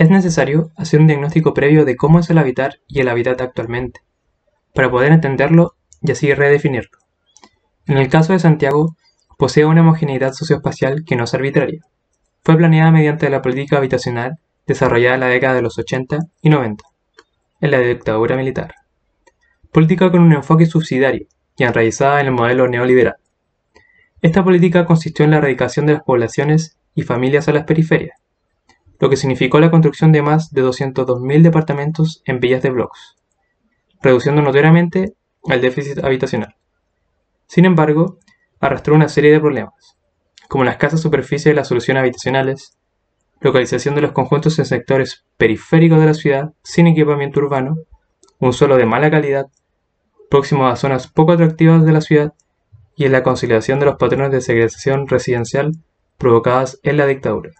Es necesario hacer un diagnóstico previo de cómo es el habitar y el hábitat actualmente, para poder entenderlo y así redefinirlo. En el caso de Santiago, posee una homogeneidad socioespacial que no es arbitraria. Fue planeada mediante la política habitacional desarrollada en la década de los 80 y 90, en la dictadura militar. Política con un enfoque subsidiario y enraizada en el modelo neoliberal. Esta política consistió en la erradicación de las poblaciones y familias a las periferias, lo que significó la construcción de más de 202.000 departamentos en villas de bloques, reduciendo notoriamente el déficit habitacional. Sin embargo, arrastró una serie de problemas, como la escasa superficie de las soluciones habitacionales, localización de los conjuntos en sectores periféricos de la ciudad sin equipamiento urbano, un suelo de mala calidad, próximo a zonas poco atractivas de la ciudad y en la conciliación de los patrones de segregación residencial provocadas en la dictadura.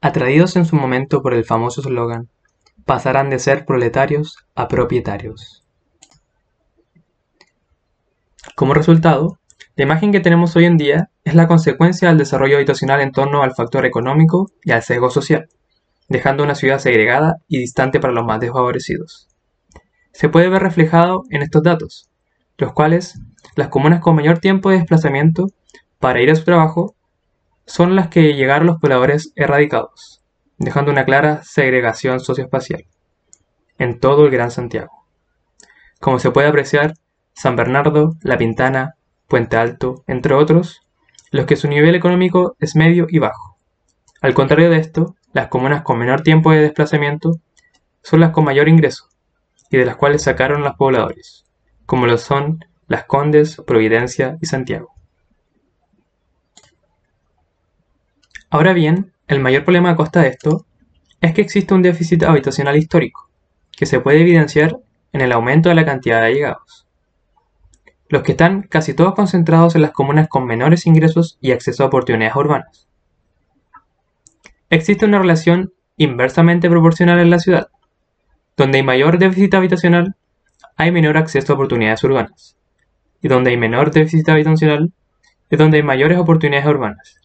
atraídos en su momento por el famoso eslogan pasarán de ser proletarios a propietarios. Como resultado, la imagen que tenemos hoy en día es la consecuencia del desarrollo habitacional en torno al factor económico y al sesgo social, dejando una ciudad segregada y distante para los más desfavorecidos. Se puede ver reflejado en estos datos, los cuales las comunas con mayor tiempo de desplazamiento para ir a su trabajo son las que llegaron los pobladores erradicados, dejando una clara segregación socioespacial en todo el Gran Santiago. Como se puede apreciar, San Bernardo, La Pintana, Puente Alto, entre otros, los que su nivel económico es medio y bajo. Al contrario de esto, las comunas con menor tiempo de desplazamiento son las con mayor ingreso y de las cuales sacaron los pobladores, como lo son Las Condes, Providencia y Santiago. Ahora bien, el mayor problema a costa de esto es que existe un déficit habitacional histórico, que se puede evidenciar en el aumento de la cantidad de llegados, los que están casi todos concentrados en las comunas con menores ingresos y acceso a oportunidades urbanas. Existe una relación inversamente proporcional en la ciudad, donde hay mayor déficit habitacional, hay menor acceso a oportunidades urbanas, y donde hay menor déficit habitacional, es donde hay mayores oportunidades urbanas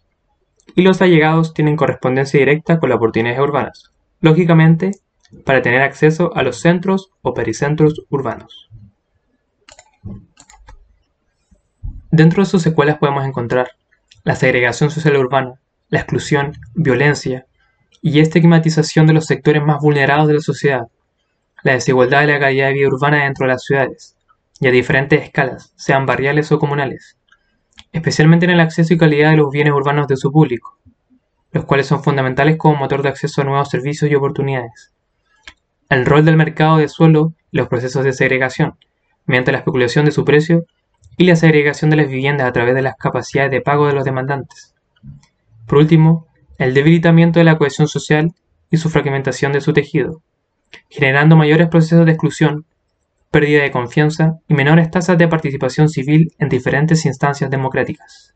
y los allegados tienen correspondencia directa con las oportunidades urbanas, lógicamente, para tener acceso a los centros o pericentros urbanos. Dentro de sus secuelas podemos encontrar la segregación social urbana, la exclusión, violencia y estigmatización de los sectores más vulnerados de la sociedad, la desigualdad de la calidad de vida urbana dentro de las ciudades, y a diferentes escalas, sean barriales o comunales, especialmente en el acceso y calidad de los bienes urbanos de su público, los cuales son fundamentales como motor de acceso a nuevos servicios y oportunidades. El rol del mercado de suelo y los procesos de segregación, mediante la especulación de su precio y la segregación de las viviendas a través de las capacidades de pago de los demandantes. Por último, el debilitamiento de la cohesión social y su fragmentación de su tejido, generando mayores procesos de exclusión pérdida de confianza y menores tasas de participación civil en diferentes instancias democráticas.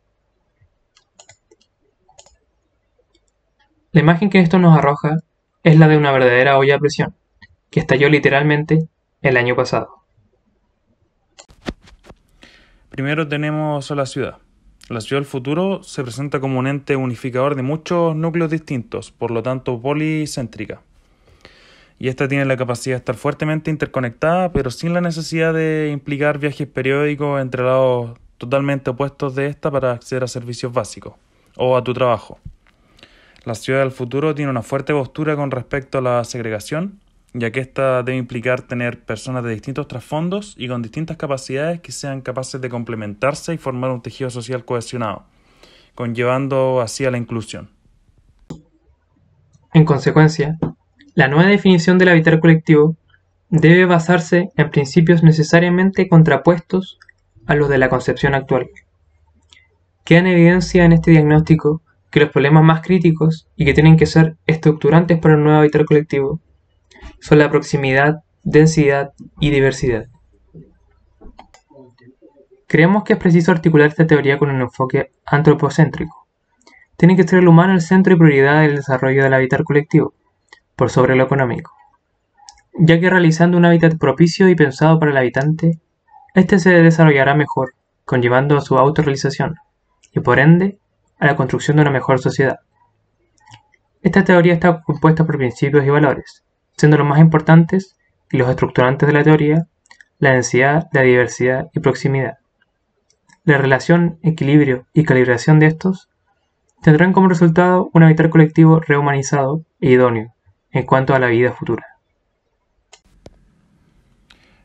La imagen que esto nos arroja es la de una verdadera olla a presión, que estalló literalmente el año pasado. Primero tenemos a la ciudad. La ciudad del futuro se presenta como un ente unificador de muchos núcleos distintos, por lo tanto policéntrica y esta tiene la capacidad de estar fuertemente interconectada, pero sin la necesidad de implicar viajes periódicos entre lados totalmente opuestos de esta para acceder a servicios básicos o a tu trabajo. La ciudad del futuro tiene una fuerte postura con respecto a la segregación, ya que esta debe implicar tener personas de distintos trasfondos y con distintas capacidades que sean capaces de complementarse y formar un tejido social cohesionado, conllevando así a la inclusión. En consecuencia, la nueva definición del hábitat colectivo debe basarse en principios necesariamente contrapuestos a los de la concepción actual. Queda en evidencia en este diagnóstico que los problemas más críticos y que tienen que ser estructurantes para un nuevo hábitat colectivo son la proximidad, densidad y diversidad. Creemos que es preciso articular esta teoría con un enfoque antropocéntrico. Tiene que ser el humano el centro y prioridad del desarrollo del hábitat colectivo por sobre lo económico, ya que realizando un hábitat propicio y pensado para el habitante, éste se desarrollará mejor, conllevando a su autorrealización y por ende a la construcción de una mejor sociedad. Esta teoría está compuesta por principios y valores, siendo los más importantes y los estructurantes de la teoría la densidad, la diversidad y proximidad. La relación, equilibrio y calibración de estos tendrán como resultado un hábitat colectivo rehumanizado e idóneo, en cuanto a la vida futura.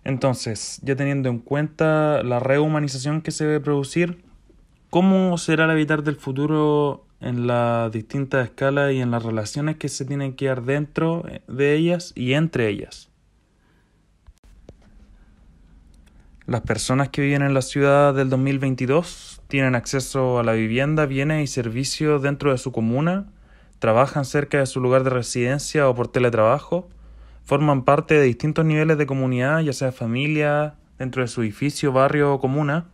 Entonces, ya teniendo en cuenta la rehumanización que se debe producir, ¿cómo será el habitar del futuro en las distintas escalas y en las relaciones que se tienen que dar dentro eh, de ellas y entre ellas? Las personas que viven en la ciudad del 2022 tienen acceso a la vivienda, bienes y servicios dentro de su comuna trabajan cerca de su lugar de residencia o por teletrabajo, forman parte de distintos niveles de comunidad, ya sea familia, dentro de su edificio, barrio o comuna,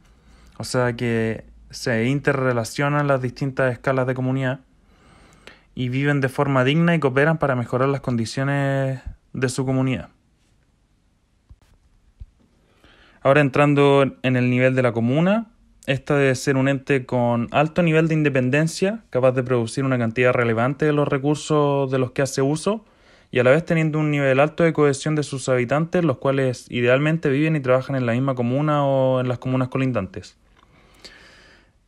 o sea que se interrelacionan las distintas escalas de comunidad y viven de forma digna y cooperan para mejorar las condiciones de su comunidad. Ahora entrando en el nivel de la comuna, esta debe ser un ente con alto nivel de independencia, capaz de producir una cantidad relevante de los recursos de los que hace uso, y a la vez teniendo un nivel alto de cohesión de sus habitantes, los cuales idealmente viven y trabajan en la misma comuna o en las comunas colindantes.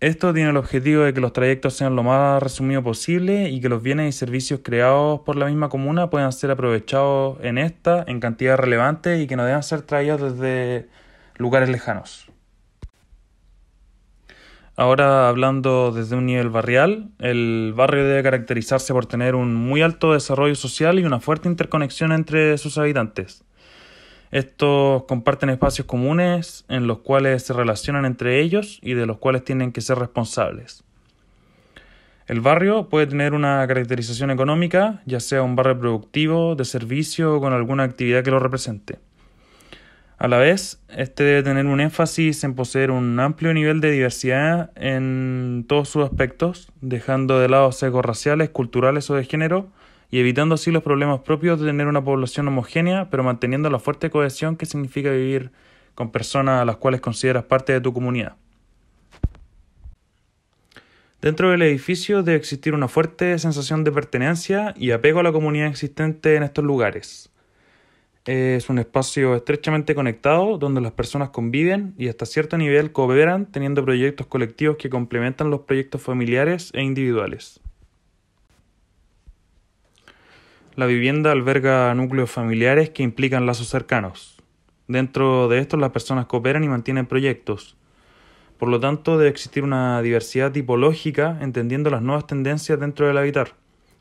Esto tiene el objetivo de que los trayectos sean lo más resumido posible y que los bienes y servicios creados por la misma comuna puedan ser aprovechados en esta en cantidad relevante y que no deban ser traídos desde lugares lejanos. Ahora hablando desde un nivel barrial, el barrio debe caracterizarse por tener un muy alto desarrollo social y una fuerte interconexión entre sus habitantes. Estos comparten espacios comunes en los cuales se relacionan entre ellos y de los cuales tienen que ser responsables. El barrio puede tener una caracterización económica, ya sea un barrio productivo, de servicio o con alguna actividad que lo represente. A la vez, este debe tener un énfasis en poseer un amplio nivel de diversidad en todos sus aspectos, dejando de lado sesgos raciales, culturales o de género, y evitando así los problemas propios de tener una población homogénea, pero manteniendo la fuerte cohesión que significa vivir con personas a las cuales consideras parte de tu comunidad. Dentro del edificio debe existir una fuerte sensación de pertenencia y apego a la comunidad existente en estos lugares es un espacio estrechamente conectado donde las personas conviven y hasta cierto nivel cooperan teniendo proyectos colectivos que complementan los proyectos familiares e individuales. La vivienda alberga núcleos familiares que implican lazos cercanos. Dentro de estos las personas cooperan y mantienen proyectos. Por lo tanto, debe existir una diversidad tipológica entendiendo las nuevas tendencias dentro del hábitat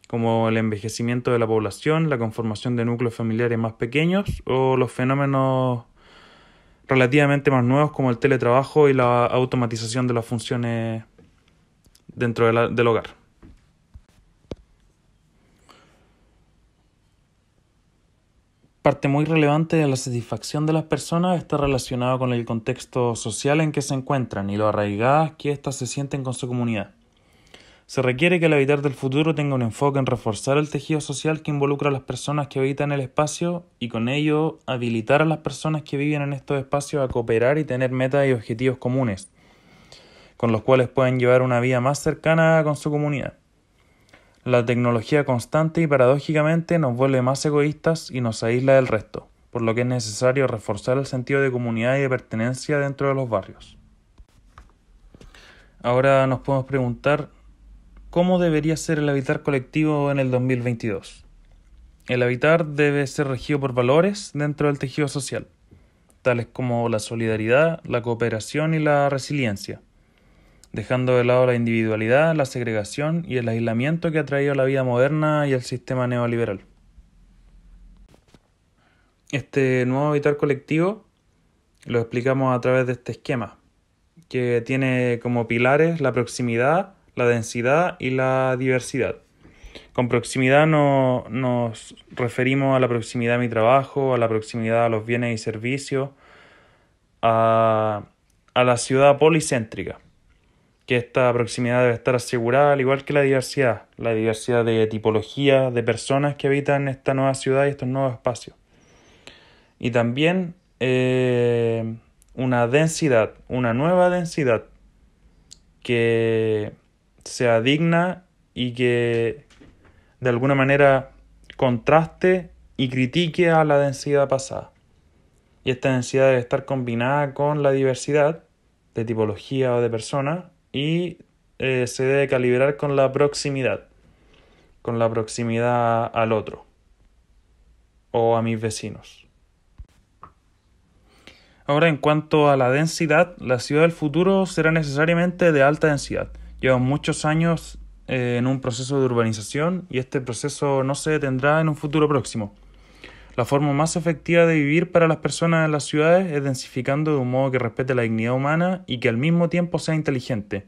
como el envejecimiento de la población, la conformación de núcleos familiares más pequeños o los fenómenos relativamente más nuevos como el teletrabajo y la automatización de las funciones dentro del hogar. Parte muy relevante de la satisfacción de las personas está relacionada con el contexto social en que se encuentran y lo arraigadas que éstas se sienten con su comunidad. Se requiere que el habitar del futuro tenga un enfoque en reforzar el tejido social que involucra a las personas que habitan el espacio y con ello habilitar a las personas que viven en estos espacios a cooperar y tener metas y objetivos comunes, con los cuales pueden llevar una vida más cercana con su comunidad. La tecnología constante y paradójicamente nos vuelve más egoístas y nos aísla del resto, por lo que es necesario reforzar el sentido de comunidad y de pertenencia dentro de los barrios. Ahora nos podemos preguntar ¿Cómo debería ser el habitar colectivo en el 2022? El habitar debe ser regido por valores dentro del tejido social, tales como la solidaridad, la cooperación y la resiliencia, dejando de lado la individualidad, la segregación y el aislamiento que ha traído la vida moderna y el sistema neoliberal. Este nuevo habitar colectivo lo explicamos a través de este esquema, que tiene como pilares la proximidad, la densidad y la diversidad. Con proximidad nos referimos a la proximidad a mi trabajo, a la proximidad a los bienes y servicios, a, la ciudad policéntrica, que esta proximidad debe estar asegurada, al igual que la diversidad, la diversidad de tipología, de personas que habitan esta nueva ciudad y estos nuevos espacios. Y también eh, una densidad, una nueva densidad que sea digna y que de alguna manera contraste y critique a la densidad pasada. Y esta densidad debe estar combinada con la diversidad de tipología o de persona y eh, se debe calibrar con la proximidad, con la proximidad al otro o a mis vecinos. Ahora en cuanto a la densidad, la ciudad del futuro será necesariamente de alta densidad Llevo muchos años eh, en un proceso de urbanización y este proceso no se detendrá en un futuro próximo. La forma más efectiva de vivir para las personas en las ciudades es densificando de un modo que respete la dignidad humana y que al mismo tiempo sea inteligente,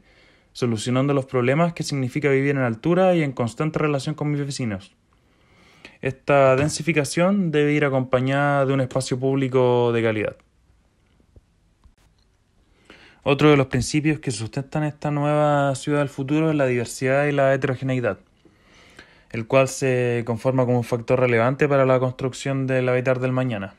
solucionando los problemas que significa vivir en altura y en constante relación con mis vecinos. Esta densificación debe ir acompañada de un espacio público de calidad. Otro de los principios que sustentan esta nueva ciudad del futuro es la diversidad y la heterogeneidad, el cual se conforma como un factor relevante para la construcción del hábitat del mañana.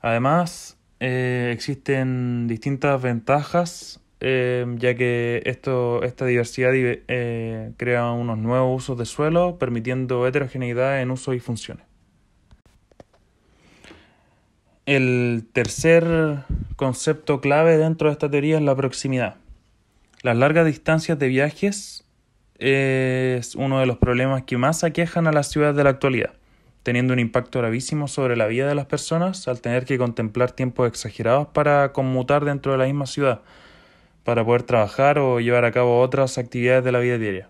Además, eh, existen distintas ventajas, eh, ya que esto, esta diversidad eh, crea unos nuevos usos de suelo, permitiendo heterogeneidad en usos y funciones. El tercer concepto clave dentro de esta teoría es la proximidad. Las largas distancias de viajes es uno de los problemas que más aquejan a las ciudades de la actualidad, teniendo un impacto gravísimo sobre la vida de las personas al tener que contemplar tiempos exagerados para conmutar dentro de la misma ciudad, para poder trabajar o llevar a cabo otras actividades de la vida diaria.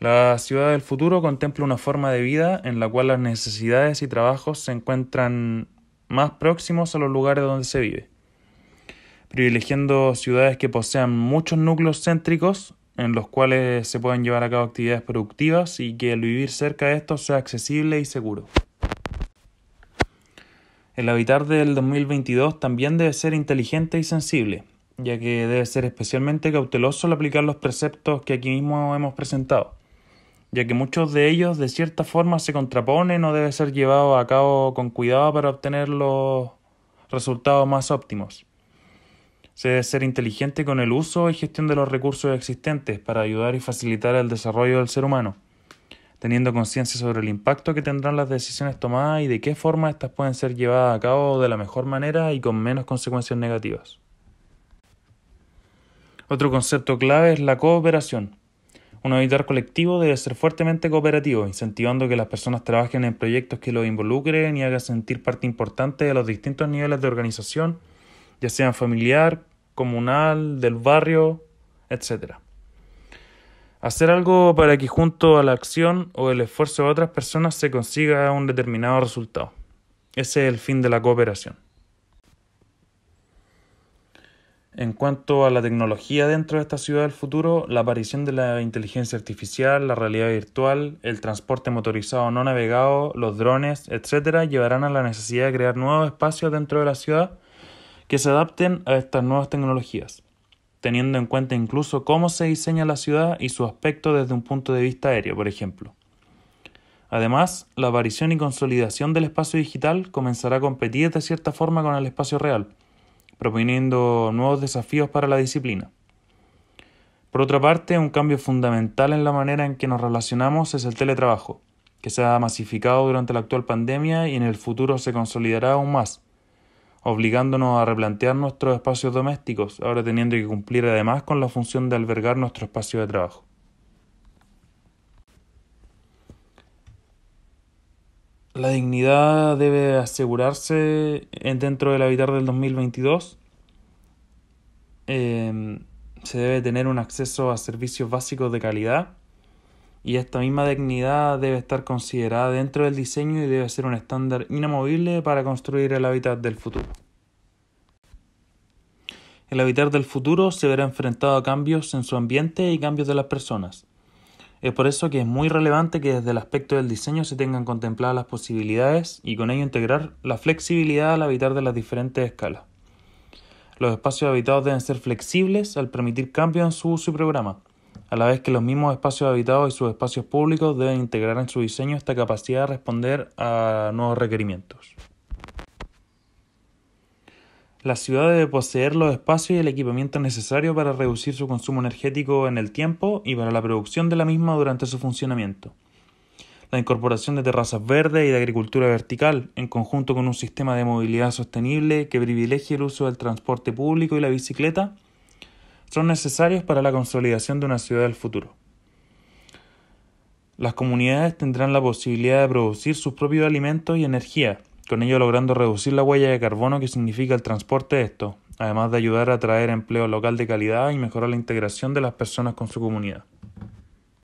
La ciudad del futuro contempla una forma de vida en la cual las necesidades y trabajos se encuentran más próximos a los lugares donde se vive, privilegiando ciudades que posean muchos núcleos céntricos en los cuales se pueden llevar a cabo actividades productivas y que el vivir cerca de estos sea accesible y seguro. El habitar del 2022 también debe ser inteligente y sensible, ya que debe ser especialmente cauteloso al aplicar los preceptos que aquí mismo hemos presentado ya que muchos de ellos de cierta forma se contraponen o debe ser llevado a cabo con cuidado para obtener los resultados más óptimos. Se debe ser inteligente con el uso y gestión de los recursos existentes para ayudar y facilitar el desarrollo del ser humano, teniendo conciencia sobre el impacto que tendrán las decisiones tomadas y de qué forma éstas pueden ser llevadas a cabo de la mejor manera y con menos consecuencias negativas. Otro concepto clave es la cooperación un auditor colectivo debe ser fuertemente cooperativo, incentivando que las personas trabajen en proyectos que los involucren y hagan sentir parte importante de los distintos niveles de organización, ya sean familiar, comunal, del barrio, etc. Hacer algo para que junto a la acción o el esfuerzo de otras personas se consiga un determinado resultado. Ese es el fin de la cooperación. En cuanto a la tecnología dentro de esta ciudad del futuro, la aparición de la inteligencia artificial, la realidad virtual, el transporte motorizado no navegado, los drones, etc., llevarán a la necesidad de crear nuevos espacios dentro de la ciudad que se adapten a estas nuevas tecnologías, teniendo en cuenta incluso cómo se diseña la ciudad y su aspecto desde un punto de vista aéreo, por ejemplo. Además, la aparición y consolidación del espacio digital comenzará a competir de cierta forma con el espacio real, proponiendo nuevos desafíos para la disciplina. Por otra parte, un cambio fundamental en la manera en que nos relacionamos es el teletrabajo, que se ha masificado durante la actual pandemia y en el futuro se consolidará aún más, obligándonos a replantear nuestros espacios domésticos, ahora teniendo que cumplir además con la función de albergar nuestro espacio de trabajo. La dignidad debe asegurarse dentro del hábitat del 2022. Em, se debe tener un acceso a servicios básicos de calidad y esta misma dignidad debe estar considerada dentro del diseño y debe ser un estándar inamovible para construir el hábitat del futuro. El hábitat del futuro se verá enfrentado a cambios en su ambiente y cambios de las personas. Es por eso que es muy relevante que desde el aspecto del diseño se tengan contempladas las posibilidades y con ello integrar la flexibilidad al habitar de las diferentes escalas. Los espacios habitados deben ser flexibles al permitir cambios en su uso y programa, a la vez que los mismos espacios habitados y sus espacios públicos deben integrar en su diseño esta capacidad de responder a nuevos requerimientos. La ciudad debe poseer los espacios y el equipamiento necesario para reducir su consumo energético en el tiempo y para la producción de la misma durante su funcionamiento. La incorporación de terrazas verdes y de agricultura vertical, en conjunto con un sistema de movilidad sostenible que privilegie el uso del transporte público y la bicicleta, son necesarios para la consolidación de una ciudad del futuro. Las comunidades tendrán la posibilidad de producir sus propios alimentos y energía, con ello logrando reducir la huella de carbono que significa el transporte de esto, además de ayudar a atraer empleo local de calidad y mejorar la integración de las personas con su comunidad.